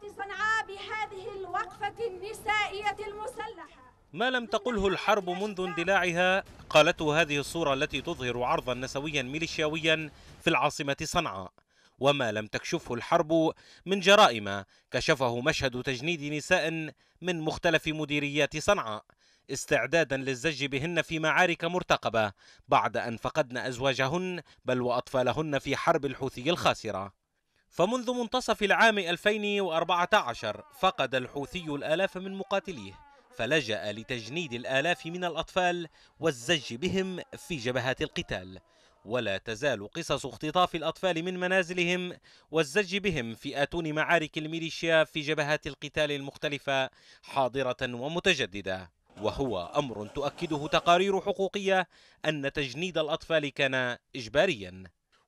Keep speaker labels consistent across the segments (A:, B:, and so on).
A: صنعاء بهذه الوقفة النسائية المسلحة ما لم تقله الحرب منذ اندلاعها قالته هذه الصورة التي تظهر عرضا نسويا ميليشياويا في العاصمة صنعاء وما لم تكشفه الحرب من جرائم كشفه مشهد تجنيد نساء من مختلف مديريات صنعاء استعدادا للزج بهن في معارك مرتقبة بعد أن فقدن أزواجهن بل وأطفالهن في حرب الحوثي الخاسرة فمنذ منتصف العام 2014 فقد الحوثي الآلاف من مقاتليه فلجأ لتجنيد الآلاف من الأطفال والزج بهم في جبهات القتال ولا تزال قصص اختطاف الأطفال من منازلهم والزج بهم في آتون معارك الميليشيا في جبهات القتال المختلفة حاضرة ومتجددة وهو أمر تؤكده تقارير حقوقية أن تجنيد الأطفال كان إجبارياً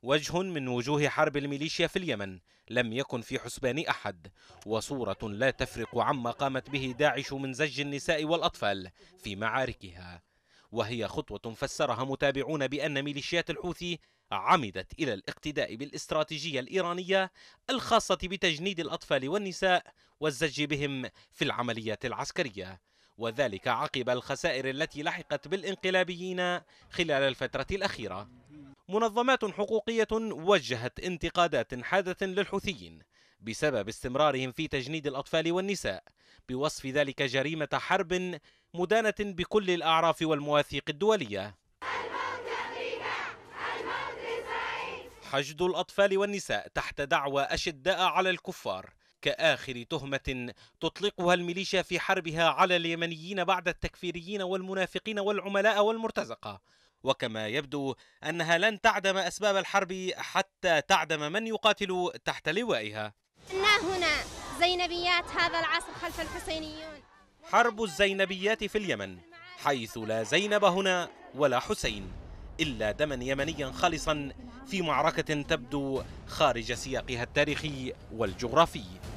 A: وجه من وجوه حرب الميليشيا في اليمن لم يكن في حسبان أحد وصورة لا تفرق عما قامت به داعش من زج النساء والأطفال في معاركها وهي خطوة فسرها متابعون بأن ميليشيات الحوثي عمدت إلى الاقتداء بالاستراتيجية الإيرانية الخاصة بتجنيد الأطفال والنساء والزج بهم في العمليات العسكرية وذلك عقب الخسائر التي لحقت بالانقلابيين خلال الفترة الأخيرة منظمات حقوقية وجهت انتقادات حادة للحوثيين بسبب استمرارهم في تجنيد الأطفال والنساء بوصف ذلك جريمة حرب مدانة بكل الأعراف والمواثيق الدولية حشد الأطفال والنساء تحت دعوى أشداء على الكفار كآخر تهمة تطلقها الميليشيا في حربها على اليمنيين بعد التكفيريين والمنافقين والعملاء والمرتزقة وكما يبدو أنها لن تعدم أسباب الحرب حتى تعدم من يقاتل تحت لوائها إنا هنا زينبيات هذا العصر خلف الحسينيون حرب الزينبيات في اليمن حيث لا زينب هنا ولا حسين إلا دما يمنيا خالصا في معركة تبدو خارج سياقها التاريخي والجغرافي